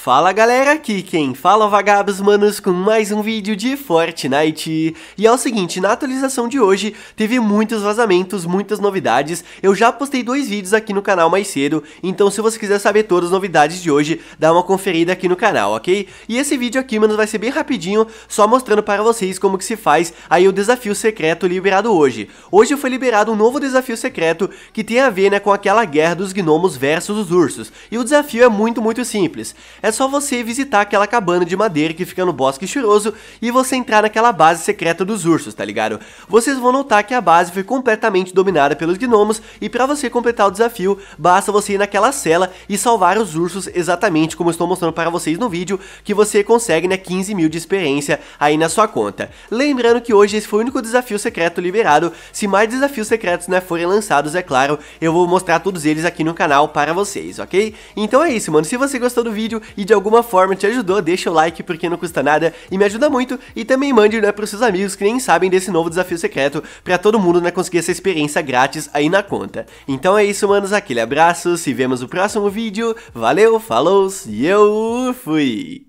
Fala galera, aqui quem fala é vagabos manos com mais um vídeo de Fortnite. E é o seguinte, na atualização de hoje teve muitos vazamentos, muitas novidades. Eu já postei dois vídeos aqui no canal mais cedo, então se você quiser saber todas as novidades de hoje, dá uma conferida aqui no canal, ok? E esse vídeo aqui, manos, vai ser bem rapidinho, só mostrando para vocês como que se faz aí o desafio secreto liberado hoje. Hoje foi liberado um novo desafio secreto que tem a ver né, com aquela guerra dos gnomos versus os ursos. E o desafio é muito, muito simples. É é só você visitar aquela cabana de madeira que fica no bosque cheiroso e você entrar naquela base secreta dos ursos, tá ligado? Vocês vão notar que a base foi completamente dominada pelos gnomos e para você completar o desafio, basta você ir naquela cela e salvar os ursos exatamente como estou mostrando para vocês no vídeo, que você consegue né, 15 mil de experiência aí na sua conta. Lembrando que hoje esse foi o único desafio secreto liberado, se mais desafios secretos né, forem lançados, é claro, eu vou mostrar todos eles aqui no canal para vocês, ok? Então é isso, mano, se você gostou do vídeo e de alguma forma te ajudou, deixa o like porque não custa nada e me ajuda muito e também mande né, os seus amigos que nem sabem desse novo desafio secreto para todo mundo né, conseguir essa experiência grátis aí na conta. Então é isso, manos, aquele abraço, se vemos no próximo vídeo, valeu, falou e eu fui!